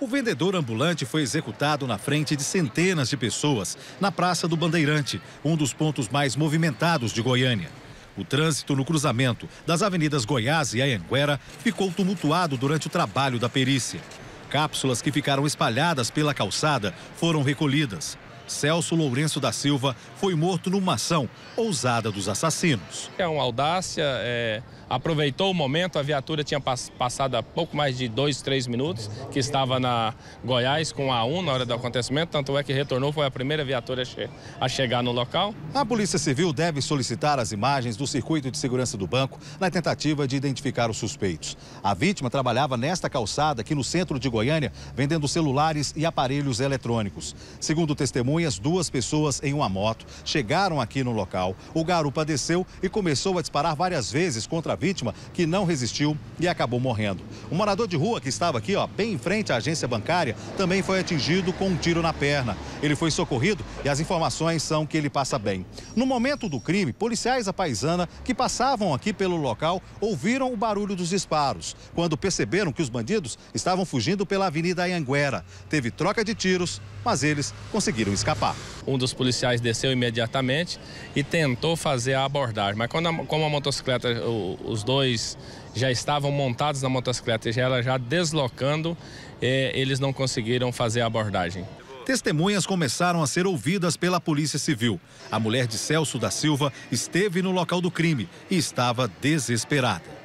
O vendedor ambulante foi executado na frente de centenas de pessoas na Praça do Bandeirante, um dos pontos mais movimentados de Goiânia. O trânsito no cruzamento das avenidas Goiás e Ayanguera ficou tumultuado durante o trabalho da perícia. Cápsulas que ficaram espalhadas pela calçada foram recolhidas. Celso Lourenço da Silva foi morto numa ação ousada dos assassinos. É uma audácia, é, aproveitou o momento, a viatura tinha pass passado há pouco mais de dois, três minutos, que estava na Goiás com a 1 na hora do acontecimento, tanto é que retornou, foi a primeira viatura a, che a chegar no local. A Polícia Civil deve solicitar as imagens do circuito de segurança do banco na tentativa de identificar os suspeitos. A vítima trabalhava nesta calçada aqui no centro de Goiânia, vendendo celulares e aparelhos eletrônicos. Segundo testemunhas, testemunhas, duas pessoas em uma moto chegaram aqui no local. O garupa desceu e começou a disparar várias vezes contra a vítima, que não resistiu e acabou morrendo. Um morador de rua que estava aqui, ó, bem em frente à agência bancária, também foi atingido com um tiro na perna. Ele foi socorrido e as informações são que ele passa bem. No momento do crime, policiais da paisana que passavam aqui pelo local ouviram o barulho dos disparos. Quando perceberam que os bandidos estavam fugindo pela Avenida Anguera, teve troca de tiros, mas eles conseguiram escapar escapar. Um dos policiais desceu imediatamente e tentou fazer a abordagem, mas quando a, como a motocicleta, o, os dois já estavam montados na motocicleta e já ela já deslocando, eh, eles não conseguiram fazer a abordagem. Testemunhas começaram a ser ouvidas pela Polícia Civil. A mulher de Celso da Silva esteve no local do crime e estava desesperada.